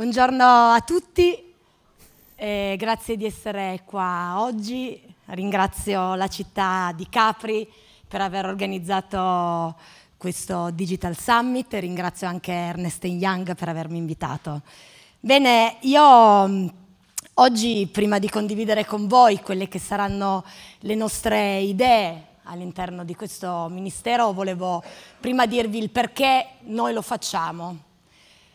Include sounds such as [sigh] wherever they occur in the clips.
Buongiorno a tutti, eh, grazie di essere qua oggi. Ringrazio la città di Capri per aver organizzato questo Digital Summit e ringrazio anche Ernest Young per avermi invitato. Bene, io mm, oggi prima di condividere con voi quelle che saranno le nostre idee all'interno di questo Ministero, volevo prima dirvi il perché noi lo facciamo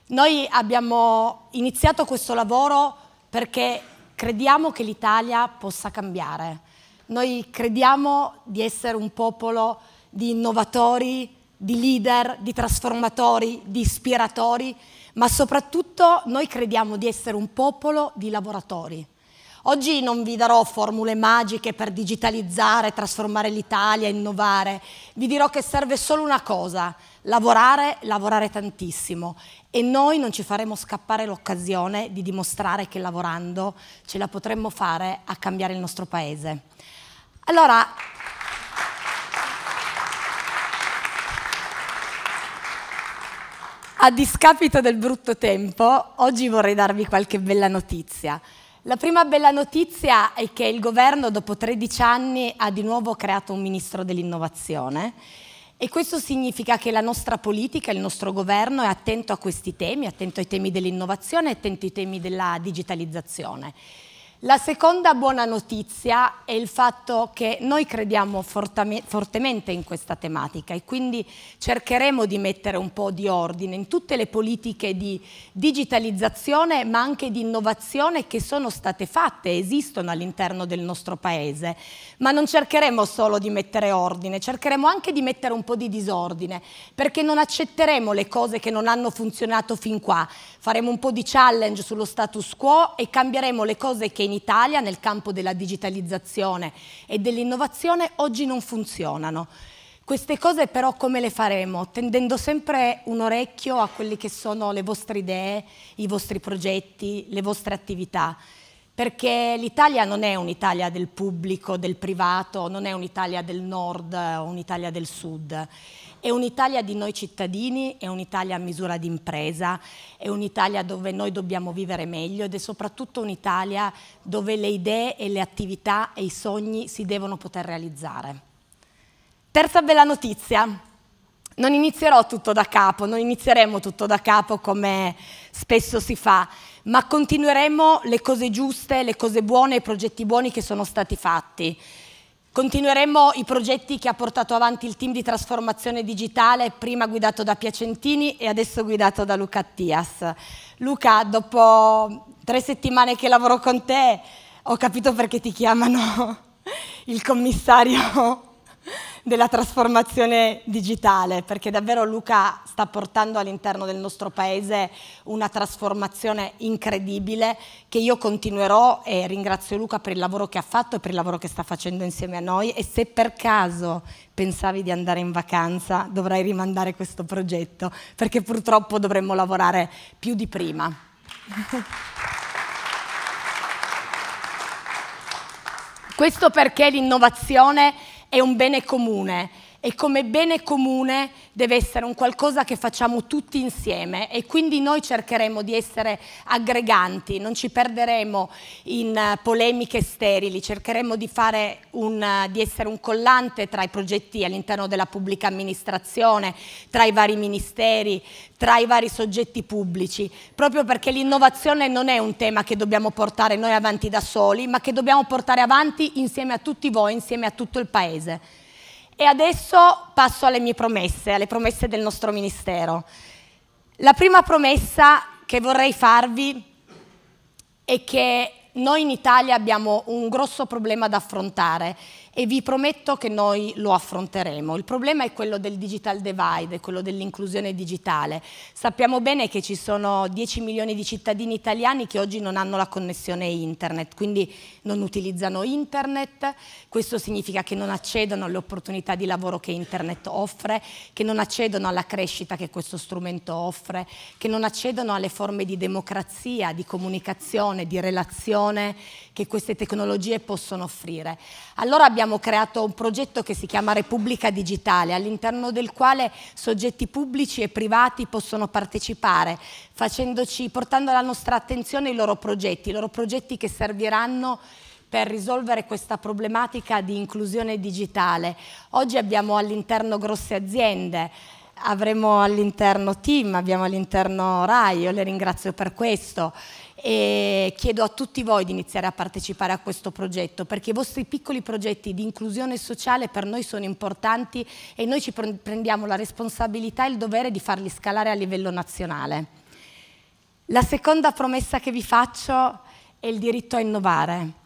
noi abbiamo iniziato questo lavoro perché crediamo che l'Italia possa cambiare. Noi crediamo di essere un popolo di innovatori, di leader, di trasformatori, di ispiratori, ma soprattutto noi crediamo di essere un popolo di lavoratori. Oggi non vi darò formule magiche per digitalizzare, trasformare l'Italia, innovare. Vi dirò che serve solo una cosa, lavorare, lavorare tantissimo. E noi non ci faremo scappare l'occasione di dimostrare che lavorando ce la potremmo fare a cambiare il nostro Paese. Allora, a discapito del brutto tempo, oggi vorrei darvi qualche bella notizia. La prima bella notizia è che il governo dopo 13 anni ha di nuovo creato un ministro dell'innovazione e questo significa che la nostra politica, il nostro governo è attento a questi temi, attento ai temi dell'innovazione e attento ai temi della digitalizzazione. La seconda buona notizia è il fatto che noi crediamo fortemente in questa tematica e quindi cercheremo di mettere un po' di ordine in tutte le politiche di digitalizzazione ma anche di innovazione che sono state fatte, esistono all'interno del nostro paese, ma non cercheremo solo di mettere ordine, cercheremo anche di mettere un po' di disordine perché non accetteremo le cose che non hanno funzionato fin qua, faremo un po' di challenge sullo status quo e cambieremo le cose che in Italia nel campo della digitalizzazione e dell'innovazione oggi non funzionano. Queste cose però come le faremo? Tendendo sempre un orecchio a quelle che sono le vostre idee, i vostri progetti, le vostre attività. Perché l'Italia non è un'Italia del pubblico, del privato, non è un'Italia del nord o un'Italia del sud. È un'Italia di noi cittadini, è un'Italia a misura di impresa, è un'Italia dove noi dobbiamo vivere meglio ed è soprattutto un'Italia dove le idee e le attività e i sogni si devono poter realizzare. Terza bella notizia. Non inizierò tutto da capo, non inizieremo tutto da capo come spesso si fa, ma continueremo le cose giuste, le cose buone, i progetti buoni che sono stati fatti. Continueremo i progetti che ha portato avanti il team di trasformazione digitale, prima guidato da Piacentini e adesso guidato da Luca Attias. Luca, dopo tre settimane che lavoro con te, ho capito perché ti chiamano [laughs] il commissario della trasformazione digitale, perché davvero Luca sta portando all'interno del nostro paese una trasformazione incredibile che io continuerò e ringrazio Luca per il lavoro che ha fatto e per il lavoro che sta facendo insieme a noi e se per caso pensavi di andare in vacanza dovrai rimandare questo progetto perché purtroppo dovremmo lavorare più di prima. Questo perché l'innovazione è un bene comune e come bene comune deve essere un qualcosa che facciamo tutti insieme e quindi noi cercheremo di essere aggreganti, non ci perderemo in eh, polemiche sterili, cercheremo di, un, eh, di essere un collante tra i progetti all'interno della pubblica amministrazione, tra i vari ministeri, tra i vari soggetti pubblici, proprio perché l'innovazione non è un tema che dobbiamo portare noi avanti da soli, ma che dobbiamo portare avanti insieme a tutti voi, insieme a tutto il Paese. E adesso passo alle mie promesse, alle promesse del nostro ministero. La prima promessa che vorrei farvi è che noi in Italia abbiamo un grosso problema da affrontare e vi prometto che noi lo affronteremo. Il problema è quello del digital divide, quello dell'inclusione digitale. Sappiamo bene che ci sono 10 milioni di cittadini italiani che oggi non hanno la connessione internet, quindi non utilizzano internet, questo significa che non accedono alle opportunità di lavoro che internet offre, che non accedono alla crescita che questo strumento offre, che non accedono alle forme di democrazia, di comunicazione, di relazione che queste tecnologie possono offrire. Allora abbiamo abbiamo creato un progetto che si chiama Repubblica Digitale, all'interno del quale soggetti pubblici e privati possono partecipare, portando alla nostra attenzione i loro progetti, i loro progetti che serviranno per risolvere questa problematica di inclusione digitale. Oggi abbiamo all'interno grosse aziende, avremo all'interno team, abbiamo all'interno RAI, io le ringrazio per questo, e chiedo a tutti voi di iniziare a partecipare a questo progetto perché i vostri piccoli progetti di inclusione sociale per noi sono importanti e noi ci prendiamo la responsabilità e il dovere di farli scalare a livello nazionale. La seconda promessa che vi faccio è il diritto a innovare.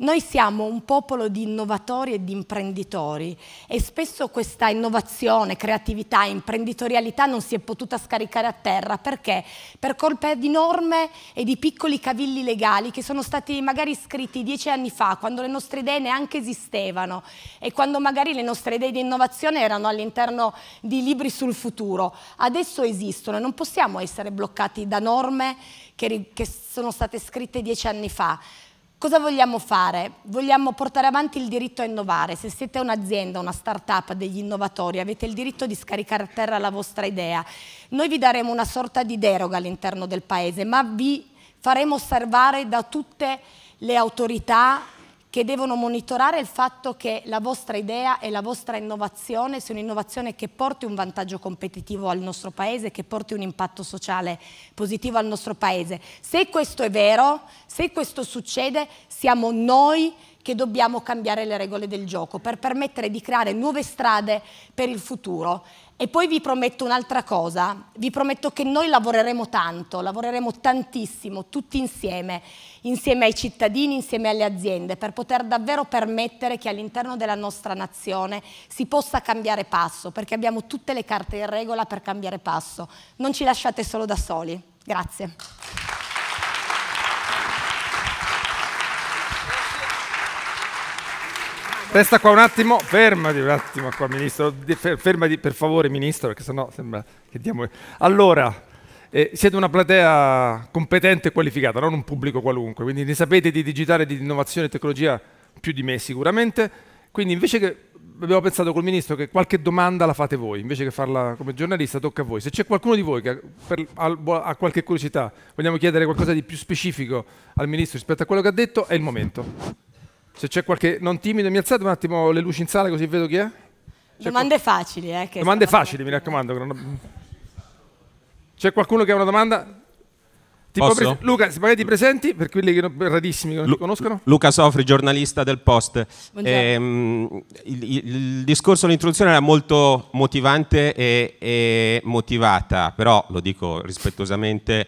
Noi siamo un popolo di innovatori e di imprenditori e spesso questa innovazione, creatività, imprenditorialità non si è potuta scaricare a terra perché per colpa di norme e di piccoli cavilli legali che sono stati magari scritti dieci anni fa, quando le nostre idee neanche esistevano e quando magari le nostre idee di innovazione erano all'interno di libri sul futuro. Adesso esistono e non possiamo essere bloccati da norme che, che sono state scritte dieci anni fa Cosa vogliamo fare? Vogliamo portare avanti il diritto a innovare. Se siete un'azienda, una start-up, degli innovatori, avete il diritto di scaricare a terra la vostra idea. Noi vi daremo una sorta di deroga all'interno del Paese, ma vi faremo osservare da tutte le autorità che devono monitorare il fatto che la vostra idea e la vostra innovazione sia un'innovazione che porti un vantaggio competitivo al nostro paese, che porti un impatto sociale positivo al nostro paese. Se questo è vero, se questo succede, siamo noi che dobbiamo cambiare le regole del gioco per permettere di creare nuove strade per il futuro. E poi vi prometto un'altra cosa, vi prometto che noi lavoreremo tanto, lavoreremo tantissimo, tutti insieme, insieme ai cittadini, insieme alle aziende, per poter davvero permettere che all'interno della nostra nazione si possa cambiare passo, perché abbiamo tutte le carte in regola per cambiare passo. Non ci lasciate solo da soli. Grazie. Resta qua un attimo, fermati un attimo qua, Ministro. Fermati per favore, Ministro, perché sennò sembra che diamo... Allora, eh, siete una platea competente e qualificata, non un pubblico qualunque, quindi ne sapete di digitale, di innovazione e tecnologia più di me sicuramente. Quindi invece che abbiamo pensato col Ministro che qualche domanda la fate voi, invece che farla come giornalista tocca a voi. Se c'è qualcuno di voi che per, ha, ha, qualche curiosità, vogliamo chiedere qualcosa di più specifico al Ministro rispetto a quello che ha detto, è il momento. Se c'è qualche non timido, mi alzate un attimo le luci in sala così vedo chi è? Domande facili, eh. Domande facili, mi raccomando. C'è qualcuno che ha una domanda? Pre- Luca, se magari ti presenti per quelli che non, rarissimi che non Lu- ti conoscono. Luca Sofri, giornalista del Post. Ehm, il, il, discorso, l'introduzione era molto motivante e, e motivata, però lo dico rispettosamente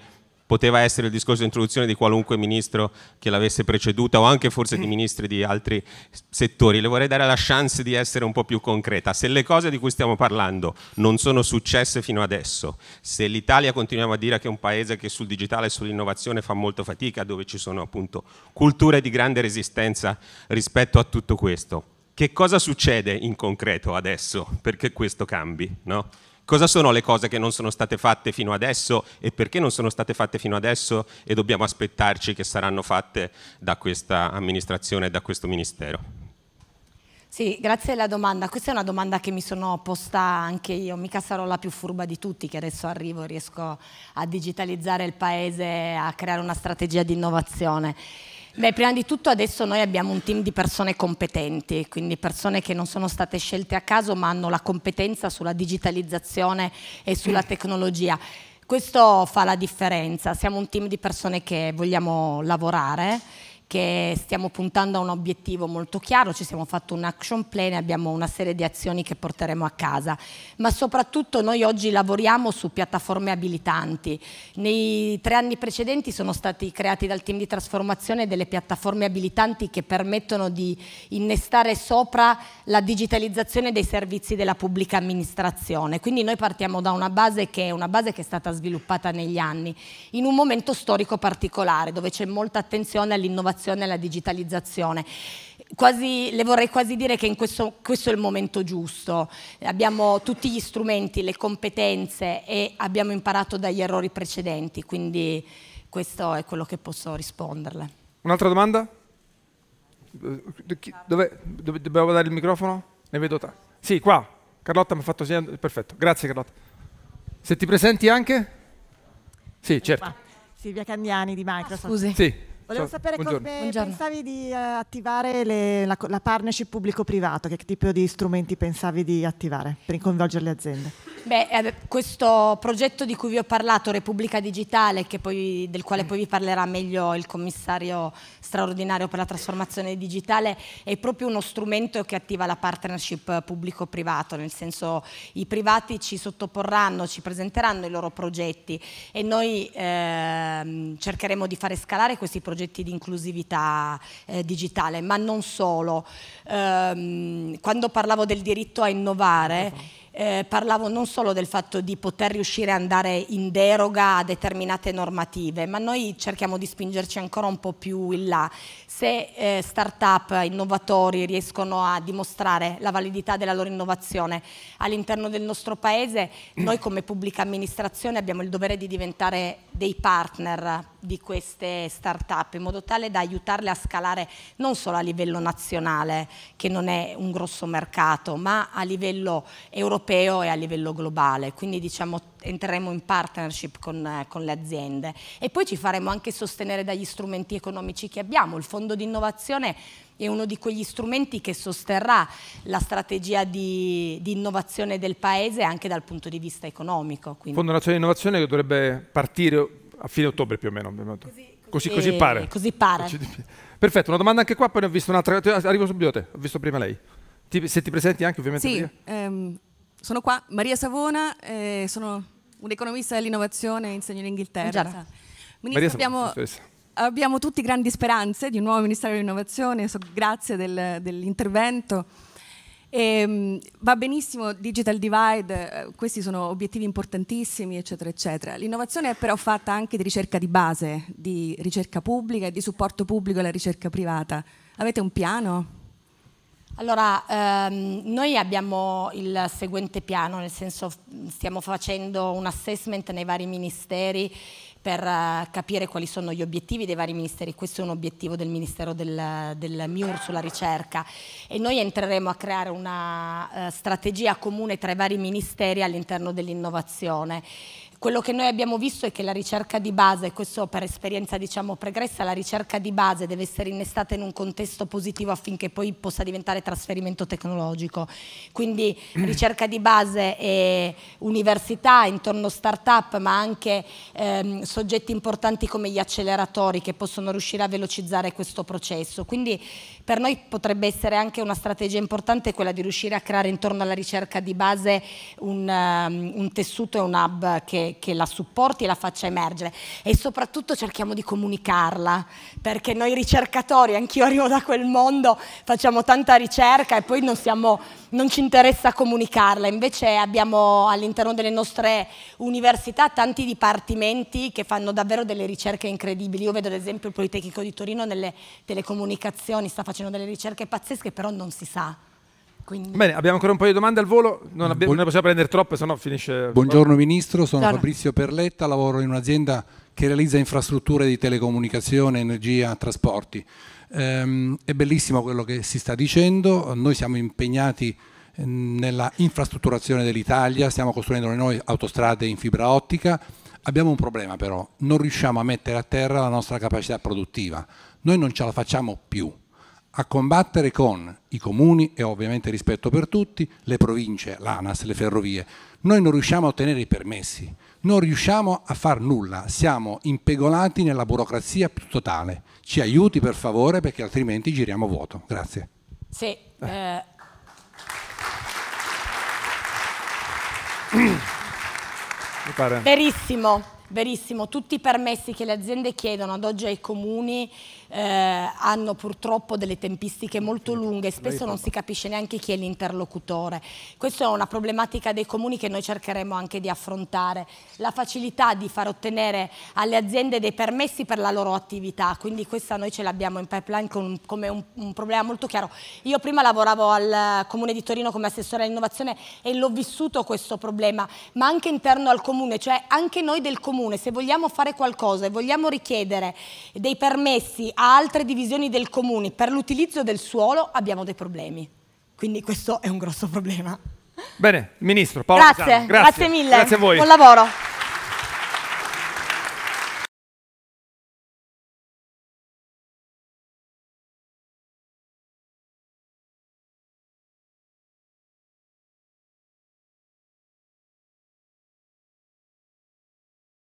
poteva essere il discorso di introduzione di qualunque ministro che l'avesse preceduta o anche forse di mm. ministri di altri settori. Le vorrei dare la chance di essere un po' più concreta. Se le cose di cui stiamo parlando non sono successe fino adesso, se l'Italia continuiamo a dire che è un paese che sul digitale e sull'innovazione fa molto fatica, dove ci sono appunto culture di grande resistenza rispetto a tutto questo, che cosa succede in concreto adesso perché questo cambi? No? cosa sono le cose che non sono state fatte fino adesso e perché non sono state fatte fino adesso e dobbiamo aspettarci che saranno fatte da questa amministrazione e da questo ministero. Sì, grazie alla domanda. Questa è una domanda che mi sono posta anche io, mica sarò la più furba di tutti che adesso arrivo e riesco a digitalizzare il paese, a creare una strategia di innovazione. Beh, prima di tutto adesso noi abbiamo un team di persone competenti, quindi persone che non sono state scelte a caso ma hanno la competenza sulla digitalizzazione e sulla tecnologia. Questo fa la differenza, siamo un team di persone che vogliamo lavorare che stiamo puntando a un obiettivo molto chiaro, ci siamo fatto un action plan e abbiamo una serie di azioni che porteremo a casa, ma soprattutto noi oggi lavoriamo su piattaforme abilitanti. Nei tre anni precedenti sono stati creati dal team di trasformazione delle piattaforme abilitanti che permettono di innestare sopra la digitalizzazione dei servizi della pubblica amministrazione. Quindi noi partiamo da una base che è una base che è stata sviluppata negli anni, in un momento storico particolare dove c'è molta attenzione all'innovazione l'innovazione e la digitalizzazione. Quasi, le vorrei quasi dire che questo, questo, è il momento giusto. Abbiamo tutti gli strumenti, le competenze e abbiamo imparato dagli errori precedenti, quindi questo è quello che posso risponderle. Un'altra domanda? Dove, dove, dobbiamo dare il microfono? Ne vedo tre. Sì, qua. Carlotta mi ha fatto segno. Perfetto, grazie Carlotta. Se ti presenti anche? Sì, ecco certo. Silvia Candiani di Microsoft. Ah, scusi. Sì. Volevo Ciao, sapere buongiorno. come buongiorno. pensavi di eh, attivare le, la, la partnership pubblico-privato, che tipo di strumenti pensavi di attivare per coinvolgere le aziende? Beh, eh, questo progetto di cui vi ho parlato, Repubblica Digitale, poi, del quale mm. poi vi parlerà meglio il commissario straordinario per la trasformazione digitale, è proprio uno strumento che attiva la partnership pubblico-privato, nel senso i privati ci sottoporranno, ci presenteranno i loro progetti e noi ehm, cercheremo di fare scalare questi progetti di inclusività eh, digitale, ma non solo. Ehm, quando parlavo del diritto a innovare eh, parlavo non solo del fatto di poter riuscire ad andare in deroga a determinate normative, ma noi cerchiamo di spingerci ancora un po' più in là. Se eh, start-up innovatori riescono a dimostrare la validità della loro innovazione all'interno del nostro paese, mm. noi come pubblica amministrazione abbiamo il dovere di diventare dei partner di queste start-up in modo tale da aiutarle a scalare non solo a livello nazionale, che non è un grosso mercato, ma a livello europeo europeo e a livello globale, quindi diciamo entreremo in partnership con, eh, con, le aziende e poi ci faremo anche sostenere dagli strumenti economici che abbiamo. Il fondo di innovazione è uno di quegli strumenti che sosterrà la strategia di, di innovazione del Paese anche dal punto di vista economico. Il Fondo Nazionale di Innovazione che dovrebbe partire a fine ottobre più o meno. Così, così, così, così pare. Così pare. Perfetto, una domanda anche qua, poi ne ho visto un'altra. Arrivo subito a te, ho visto prima lei. Ti, se ti presenti anche ovviamente. Sì, ehm, sono qua, Maria Savona, eh, sono economista dell'innovazione, insegno in Inghilterra. Ministro, abbiamo, abbiamo, tutti grandi speranze di un nuovo Ministero dell'Innovazione, so, grazie del, dell'intervento. E, ehm, va benissimo, digital divide, eh, questi sono obiettivi importantissimi, eccetera, eccetera. L'innovazione è però fatta anche di ricerca di base, di ricerca pubblica e di supporto pubblico alla ricerca privata. Avete un piano? Allora, ehm, noi abbiamo il seguente piano, nel senso stiamo facendo un assessment nei vari ministeri per uh, capire quali sono gli obiettivi dei vari ministeri, questo è un obiettivo del Ministero del, del MIUR sulla ricerca e noi entreremo a creare una uh, strategia comune tra i vari ministeri all'interno dell'innovazione. Quello che noi abbiamo visto è che la ricerca di base, questo per esperienza diciamo pregressa, la ricerca di base deve essere innestata in un contesto positivo affinché poi possa diventare trasferimento tecnologico. Quindi mm. ricerca di base e università, intorno start-up, ma anche ehm, soggetti importanti come gli acceleratori che possono riuscire a velocizzare questo processo. Quindi per noi potrebbe essere anche una strategia importante quella di riuscire a creare intorno alla ricerca di base un, um, un tessuto e un hub che, che, la supporti e la faccia emergere e soprattutto cerchiamo di comunicarla perché noi ricercatori, anch'io arrivo da quel mondo, facciamo tanta ricerca e poi non siamo non ci interessa comunicarla, invece abbiamo all'interno delle nostre università tanti dipartimenti che fanno davvero delle ricerche incredibili. Io vedo ad esempio il Politecnico di Torino nelle telecomunicazioni, sta facendo delle ricerche pazzesche, però non si sa. Quindi... Bene, abbiamo ancora un paio di domande al volo, non, abbiamo, ne possiamo prendere troppe, sennò finisce. Buongiorno Ministro, sono Buongiorno. Fabrizio Perletta, lavoro in un'azienda che realizza infrastrutture di telecomunicazione, energia, trasporti. Ehm, è bellissimo quello che si sta dicendo, noi siamo impegnati ehm, nella infrastrutturazione dell'Italia, stiamo costruendo noi autostrade in fibra ottica, abbiamo un problema però, non riusciamo a mettere a terra la nostra capacità produttiva, noi non ce la facciamo più a combattere con i comuni e ovviamente rispetto per tutti, le province, l'ANAS, le ferrovie, noi non riusciamo a ottenere i permessi, non riusciamo a far nulla, siamo impegolati nella burocrazia più totale. Ci aiuti per favore perché altrimenti giriamo vuoto. Grazie. Sì. Eh. Verissimo. Verissimo, tutti i permessi che le aziende chiedono ad oggi ai comuni eh, hanno purtroppo delle tempistiche molto lunghe e spesso non si capisce neanche chi è l'interlocutore. Questa è una problematica dei comuni che noi cercheremo anche di affrontare. La facilità di far ottenere alle aziende dei permessi per la loro attività, quindi questa noi ce l'abbiamo in pipeline con, come un, un, problema molto chiaro. Io prima lavoravo al Comune di Torino come assessore all'innovazione e l'ho vissuto questo problema, ma anche interno al comune, cioè anche noi del comune comune, se vogliamo fare qualcosa e vogliamo richiedere dei permessi a altre divisioni del comune per l'utilizzo del suolo, abbiamo dei problemi. Quindi questo è un grosso problema. Bene, Ministro, Paolo grazie, grazie, grazie mille, grazie a voi. buon lavoro.